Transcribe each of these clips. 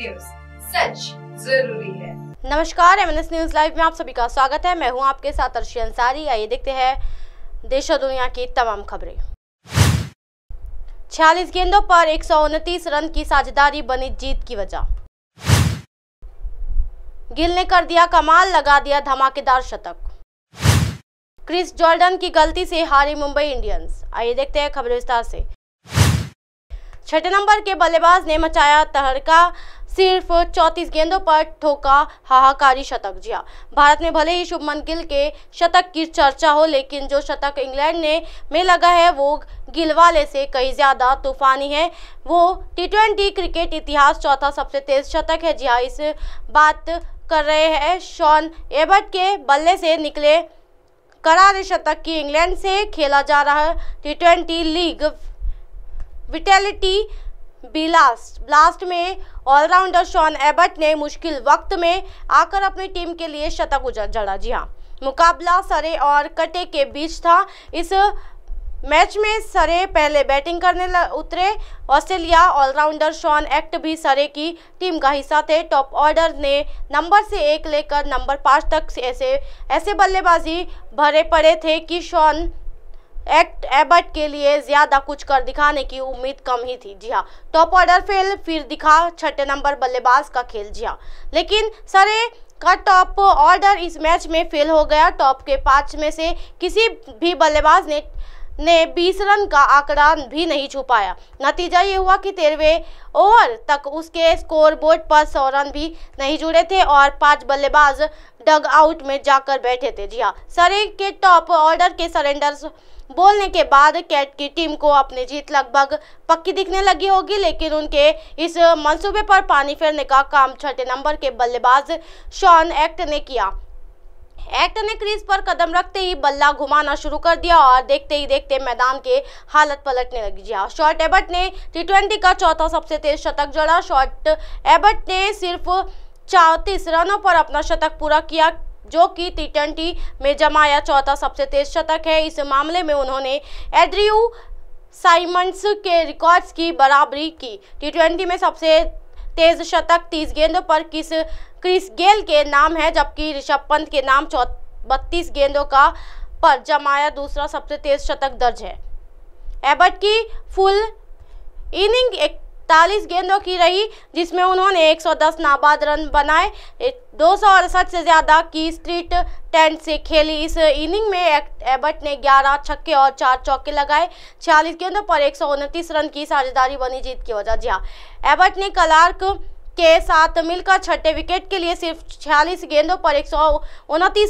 News सच जरूरी है नमस्कार एम न्यूज लाइव में आप सभी का स्वागत है मैं हूं आपके साथ अर्शी अंसारी आइए देखते हैं देश और दुनिया की तमाम खबरें छियालीस गेंदों पर एक रन की साझेदारी बनी जीत की वजह गिल ने कर दिया कमाल लगा दिया धमाकेदार शतक क्रिस जॉर्डन की गलती से हारी मुंबई इंडियंस आइए देखते हैं खबरें विस्तार से छठे नंबर के बल्लेबाज ने मचाया तहरका सिर्फ 34 गेंदों पर ठोका हाहाकारी शतक जिया हाँ। भारत में भले ही शुभमन गिल के शतक की चर्चा हो लेकिन जो शतक इंग्लैंड ने में लगा है वो गिल वाले से कई ज़्यादा तूफानी है वो टी क्रिकेट इतिहास चौथा सबसे तेज शतक है जिया हाँ, इस बात कर रहे हैं शॉन एबर्ट के बल्ले से निकले करारे शतक की इंग्लैंड से खेला जा रहा T twenty league Vitality Blast Blast में ऑलराउंडर शॉन एबट ने मुश्किल वक्त में आकर अपनी टीम के लिए शतक जड़ा जी हाँ मुकाबला सरे और कटे के बीच था इस मैच में सरे पहले बैटिंग करने उतरे ऑस्ट्रेलिया ऑलराउंडर शॉन एक्ट भी सरे की टीम का हिस्सा थे टॉप ऑर्डर ने नंबर से एक लेकर नंबर पाँच तक ऐसे ऐसे बल्लेबाजी भरे पड़े थे कि शॉन एक्ट एबट के लिए ज्यादा कुछ कर दिखाने की उम्मीद कम ही थी जी हाँ टॉप ऑर्डर फेल फिर दिखा छठे नंबर बल्लेबाज का खेल जी हाँ लेकिन सरे का टॉप ऑर्डर इस मैच में फेल हो गया टॉप के पाँच में से किसी भी बल्लेबाज ने ने 20 रन का आंकड़ा भी नहीं छुपाया नतीजा ये हुआ कि तेरहवें ओवर तक उसके स्कोर बोर्ड पर सौ रन भी नहीं जुड़े थे और पांच बल्लेबाज डग आउट में जाकर बैठे थे जी हाँ सरे के टॉप ऑर्डर के सरेंडर बोलने के बाद कैट की टीम को अपनी जीत लगभग पक्की दिखने लगी होगी लेकिन उनके इस मंसूबे पर पानी फेरने का काम छठे नंबर के बल्लेबाज शॉन एक्ट ने किया एक्ट ने क्रीज पर कदम रखते ही बल्ला घुमाना शुरू कर दिया और देखते ही देखते मैदान के हालत पलटने लगी जी हाँ, शॉर्ट एबर्ट ने टी का चौथा सबसे तेज शतक जड़ा शॉर्ट एबर्ट ने सिर्फ चौंतीस रनों पर अपना शतक पूरा किया जो कि टी में जमाया चौथा सबसे तेज शतक है इस मामले में उन्होंने एड्रियू साइमंड्स के रिकॉर्ड्स की बराबरी की टी में सबसे तेज शतक तीस गेंदों पर किस क्रिस गेल के नाम है जबकि ऋषभ पंत के नाम चौ बत्तीस गेंदों का पर जमाया दूसरा सबसे तेज शतक दर्ज है एबट की फुल इनिंग एक इकतालीस गेंदों की रही जिसमें उन्होंने 110 नाबाद रन बनाए दो से ज़्यादा की स्ट्रीट टेंट से खेली इस इनिंग में एबट ने 11 छक्के और चार चौके लगाए छियालीस गेंदों पर एक रन की साझेदारी बनी जीत की वजह जिया हाँ, एबट ने कलार्क के साथ मिलकर छठे विकेट के लिए सिर्फ छियालीस गेंदों पर एक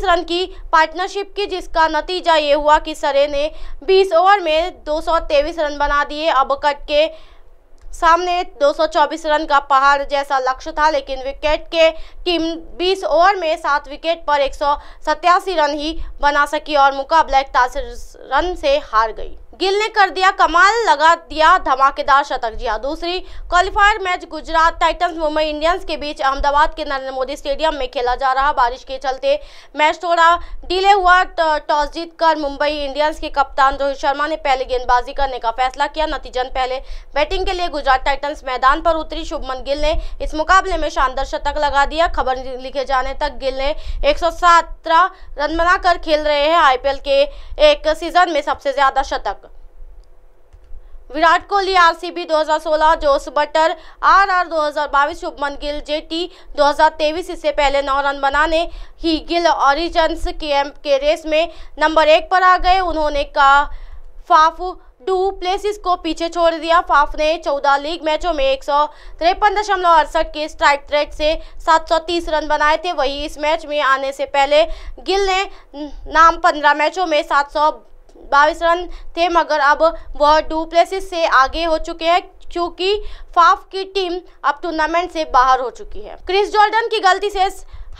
रन की पार्टनरशिप की जिसका नतीजा ये हुआ कि सरे ने 20 ओवर में दो रन बना दिए अब कट के सामने 224 रन का पहाड़ जैसा लक्ष्य था लेकिन विकेट के टीम 20 ओवर में सात विकेट पर एक रन ही बना सकी और मुकाबला इकतालीस रन से हार गई गिल ने कर दिया कमाल लगा दिया धमाकेदार शतक जिया हाँ, दूसरी qualifier match Gujarat Titans Mumbai Indians के बीच अहमदाबाद के नरेंद्र मोदी स्टेडियम में खेला जा रहा बारिश के चलते मैच थोड़ा डिले हुआ टॉस जीत कर मुंबई इंडियंस के कप्तान रोहित शर्मा ने पहले गेंदबाजी करने का फैसला किया नतीजन पहले बैटिंग के लिए गुजरात टाइटन्स मैदान पर उतरी शुभमन गिल ने इस मुकाबले में शानदार शतक लगा दिया खबर लिखे जाने तक गिल ने 117 रन बनाकर खेल रहे हैं आईपीएल के एक सीजन में सबसे ज्यादा शतक Virat Kohli RCB 2016 Jos Buttler RR 2022 Shubman Gill GT 2023 इससे पहले नौ रन बनाने ही गिल ऑरिजन्स एम के रेस में नंबर एक पर आ गए उन्होंने कहा फाफ डू प्लेसिस को पीछे छोड़ दिया फाफ ने 14 लीग मैचों में एक सौ तिरपन दशमलव अड़सठ के स्ट्राइक रेट से 730 रन बनाए थे वहीं इस मैच में आने से पहले गिल ने नाम 15 मैचों में सात बाईस रन थे मगर अब वह डुप्लेसिस से आगे हो चुके हैं क्योंकि फाफ की टीम अब टूर्नामेंट से बाहर हो चुकी है क्रिस जॉर्डन की गलती से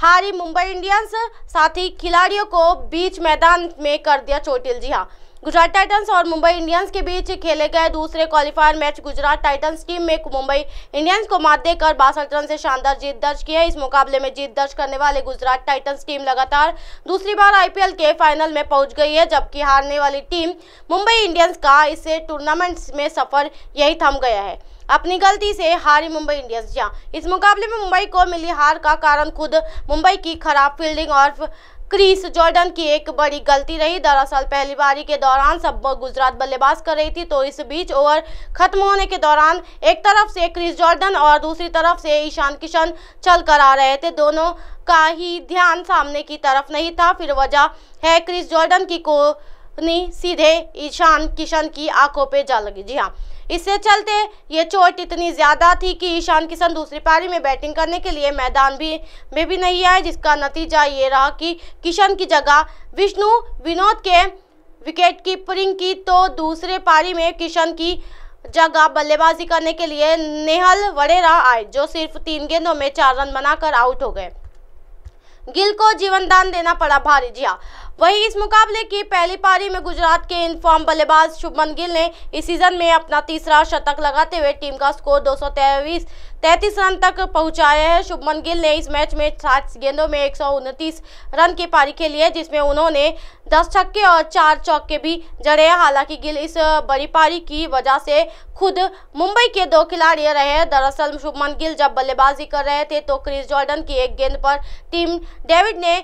हारी मुंबई इंडियंस साथ ही खिलाड़ियों को बीच मैदान में कर दिया चोटिल जी हाँ गुजरात टाइटंस और मुंबई इंडियंस के बीच खेले गए दूसरे qualifier match Gujarat Titans team में मुंबई इंडियंस को मात देकर बासठ रन से शानदार जीत दर्ज की है इस मुकाबले में जीत दर्ज करने वाले गुजरात टाइटंस टीम लगातार दूसरी बार आईपीएल के फाइनल में पहुंच गई है जबकि हारने वाली टीम मुंबई इंडियंस का इसे टूर्नामेंट्स में सफर यही थम गया है अपनी गलती से हारी मुंबई इंडियंस जहाँ इस मुकाबले में मुंबई को मिली हार का कारण खुद मुंबई की खराब फील्डिंग और क्रिस जॉर्डन की एक बड़ी गलती रही दरअसल पहली बारी के दौरान सब गुजरात बल्लेबाज कर रही थी तो इस बीच ओवर खत्म होने के दौरान एक तरफ से क्रिस जॉर्डन और दूसरी तरफ से ईशान किशन चल कर आ रहे थे दोनों का ही ध्यान सामने की तरफ नहीं था फिर वजह है क्रिस जॉर्डन की कोनी सीधे ईशान किशन की आंखों पे जा लगी जी हाँ इससे चलते ये चोट इतनी ज़्यादा थी कि ईशान किशन दूसरी पारी में बैटिंग करने के लिए मैदान भी में भी नहीं आए जिसका नतीजा ये रहा कि किशन की जगह विष्णु विनोद के विकेट कीपरिंग की तो दूसरे पारी में किशन की जगह बल्लेबाजी करने के लिए नेहल वडेरा आए जो सिर्फ तीन गेंदों में चार रन बनाकर आउट हो गए गिल को जीवनदान देना पड़ा भारी जिया वहीं इस मुकाबले की पहली पारी में गुजरात के इनफॉर्म बल्लेबाज शुभमन गिल ने इस सीजन में अपना तीसरा शतक लगाते हुए टीम का स्कोर दो सौ रन तक पहुंचाया है शुभमन गिल ने इस मैच में सात गेंदों में एक रन की पारी खेली है जिसमें उन्होंने दस छक्के और चार चौके भी जड़े हैं हालांकि गिल इस बड़ी पारी की वजह से खुद मुंबई के दो खिलाड़ी रहे हैं दरअसल शुभमन गिल जब बल्लेबाजी कर रहे थे तो क्रिस जॉर्डन की एक गेंद पर टीम डेविड ने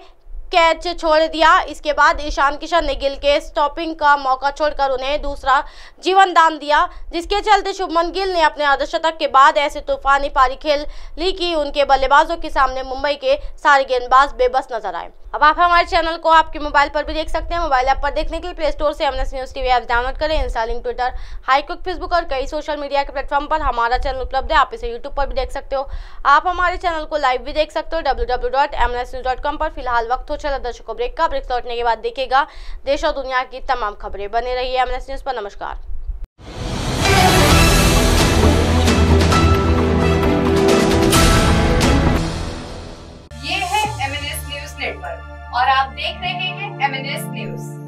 कैच छोड़ दिया इसके बाद ईशान किशन ने गिल के स्टॉपिंग का मौका छोड़कर उन्हें दूसरा जीवन दान दिया जिसके चलते शुभमन गिल ने अपने अर्धशतक के बाद ऐसे तूफानी पारी खेल ली कि उनके बल्लेबाजों के सामने मुंबई के सारे गेंदबाज बेबस नजर आए अब आप हमारे चैनल को आपके मोबाइल पर भी देख सकते हैं मोबाइल ऐप पर देखने के लिए प्ले स्टोर से MS news TV app download करें इंस्टॉलिंग ट्विटर हाईकुक फेसबुक और कई सोशल मीडिया के प्लेटफॉर्म पर हमारा चैनल उपलब्ध है आप इसे यूट्यूब पर भी देख सकते हो आप हमारे चैनल को लाइव भी देख सकते हो डब्ल्यू पर फिलहाल वक्त को चला दर्शकों ब्रेक का ब्रेक लौटने के बाद देखेगा देश और दुनिया की तमाम खबरें बने है एमएनएस न्यूज़ पर नमस्कार और आप देख रहे हैं एमएनएस न्यूज